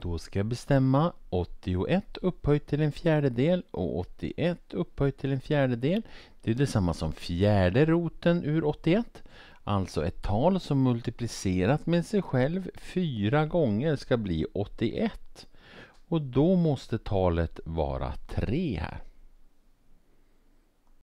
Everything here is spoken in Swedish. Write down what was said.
Då ska jag bestämma 81 upphöjt till en fjärdedel och 81 upphöjt till en fjärdedel. Det är detsamma som fjärde roten ur 81. Alltså ett tal som multiplicerat med sig själv fyra gånger ska bli 81. Och då måste talet vara 3 här.